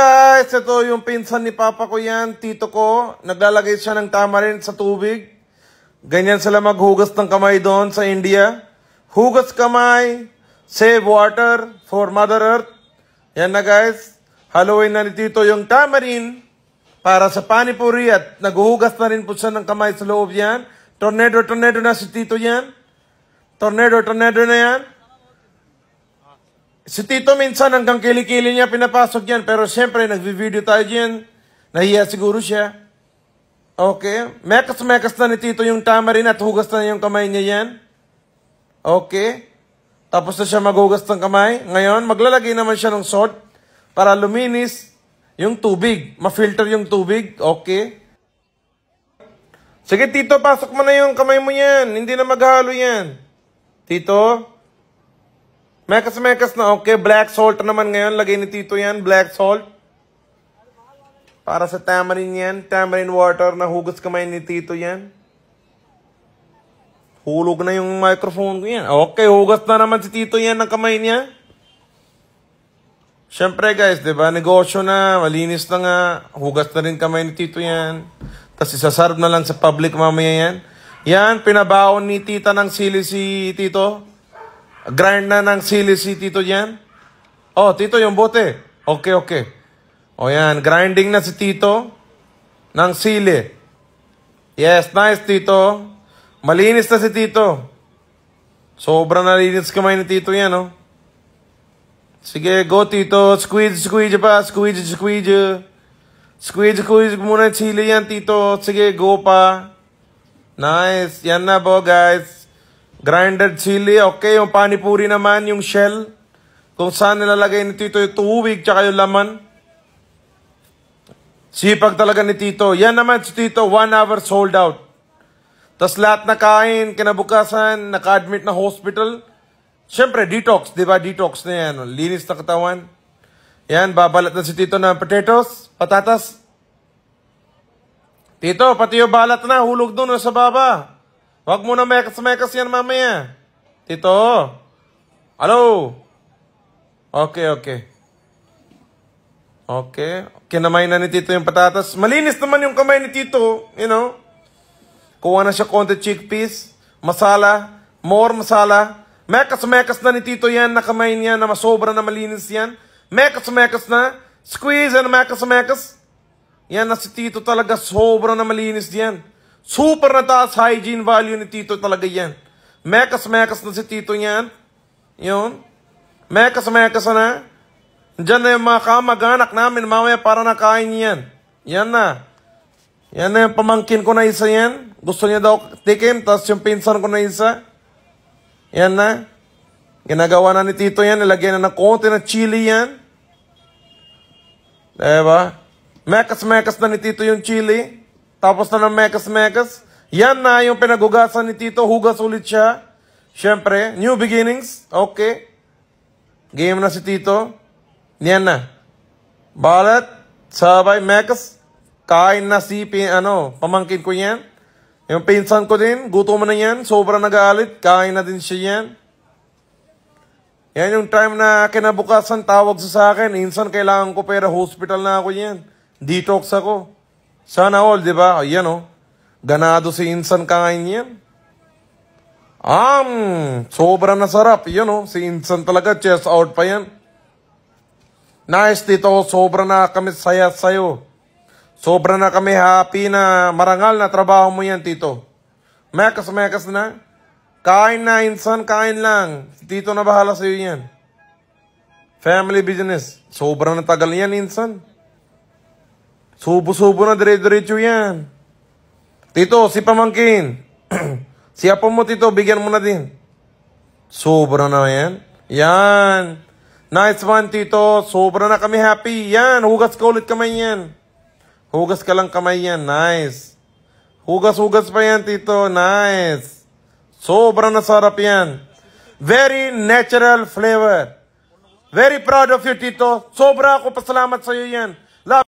Guys, ito yung pinsan ni Papa ko yan, tito ko. Naglalagay siya ng tamarind sa tubig. Ganyan sila maghugas ng kamay doon sa India. Hugas kamay, save water for Mother Earth. Yan na guys, Halloween na ni Tito yung tamarind para sa panipuri at naghuhugas na rin po siya ng kamay sa loob yan. Tornado, tornado na si Tito yan. Tornado, tornado na yan. Si Tito minsan hanggang kilikili niya pinapasok yan. Pero siyempre, nagvi-video tayo dyan. Nahiya siguro siya. Okay? Mekas-mekas na ni Tito yung tamarin at hugas na yung kamay niya yan. Okay? Tapos na siya maghugas ng kamay. Ngayon, maglalagay naman siya ng salt para luminis yung tubig. Ma-filter yung tubig. Okay? Sige, Tito, pasok mo na yung kamay mo yan. Hindi na maghalo yan. Tito? Mekas mekas na. Okay, black salt naman ngayon. Lagay ni Tito yan, black salt. Para sa tamarind yan. Tamarind water na hugas kamay ni Tito yan. Hulog na yung microphone ko yan. Okay, hugas na naman si Tito yan ng kamay niya. Siyempre guys, di ba? Negosyo na, malinis na nga. Hugas na rin kamay ni Tito yan. Tapos isasarap na lang sa public mamaya yan. Yan, pinabaon ni tita ng sili si Tito. Grind na ng sili si Tito Jan. Oh, Tito, yung bote. Okay, okay. O yan, grinding na si Tito ng sili. Yes, nice, Tito. Malinis na si Tito. Sobrang nalinis kamay ni Tito yan, oh. Sige, go, Tito. Squeeze, squeeze pa. Squeeze, squeeze. Squeeze, squeeze muna yung sili yan, Tito. Sige, go pa. Nice. Yan na po, guys. Grinded chili, okay. Yung panipuri naman, yung shell. Kung saan nilalagay ni Tito yung tuwig, tsaka yung laman. Sipag talaga ni Tito. Yan naman si Tito, one hour sold out. Tapos lahat na kain, kinabukasan, naka-admit na hospital. Siyempre, detox, di ba? Detox na yan. Linis na katawan. Yan, babalat na si Tito ng potatoes, patatas. Tito, pati yung balat na, hulog doon sa baba. Huwag mo na mekas-mekas yan mamaya. Tito. Hello. Okay, okay. Okay. Kinamay na ni Tito yung patatas. Malinis naman yung kamay ni Tito. You know? Kuha na siya konti chickpeas. Masala. More masala. Mekas-mekas na ni Tito yan na kamay niya na masobra na malinis yan. Mekas-mekas na. Squeeze and mekas-mekas. Yan na si Tito talaga sobra na malinis yan. Super na taas hygiene value ni Tito talaga yan. Mekas-mekas na si Tito yan. Yun. Mekas-mekas na. Diyan na yung mga kamag-anak namin mamaya para nakain yan. Yan na. Yan na yung pamangkin ko na isa yan. Gusto niya daw tikim, tapos yung pinsan ko na isa. Yan na. Ginagawa na ni Tito yan. Nilagyan na ng konti ng chili yan. Diba? Mekas-mekas na ni Tito yung chili. Tapos na ng mekas-mekas. Yan na yung pinagugasan ni Tito. Hugas ulit siya. Siyempre, new beginnings. Okay. Game na si Tito. Yan na. Balat, sabay, mekas. Kain na si, pin, ano, pamangkin ko yan. Yung pinsan ko din, gutom na yan. Sobra nag-aalit. Kain na din siya yan. Yan yung time na kinabukasan tawag sa akin. Insan kailangan ko pera. Hospital na ako yan. Detox ako. Sana all, di ba? Ayan o. Oh. Ganado si Insan kain yan. Um, sobrang nasarap. Yan o. Oh. Si Insan talaga, chest out pa yan. Nice dito. Oh. Sobrang na kami saya sa'yo. Sobrang na kami happy na marangal na trabaho mo yan, tito. Mekas, mekas na. Kain na, insan, kain lang. Tito na bahala sa'yo yan. Family business. Sobrang na tagal yan, insan. Subo-subo na, dire-diretso yan. Tito, si Pamangkin. si apo mo, Tito, bigyan mo na din. Sobra na yan. Yan. Nice one, Tito. Sobra na kami happy. Yan, hugas ka ulit kamay yan. Hugas ka lang kamay yan. Nice. Hugas-hugas pa yan, Tito. Nice. Sobra na sarap yan. Very natural flavor. Very proud of you, Tito. Sobra ako pasalamat sa iyo yan.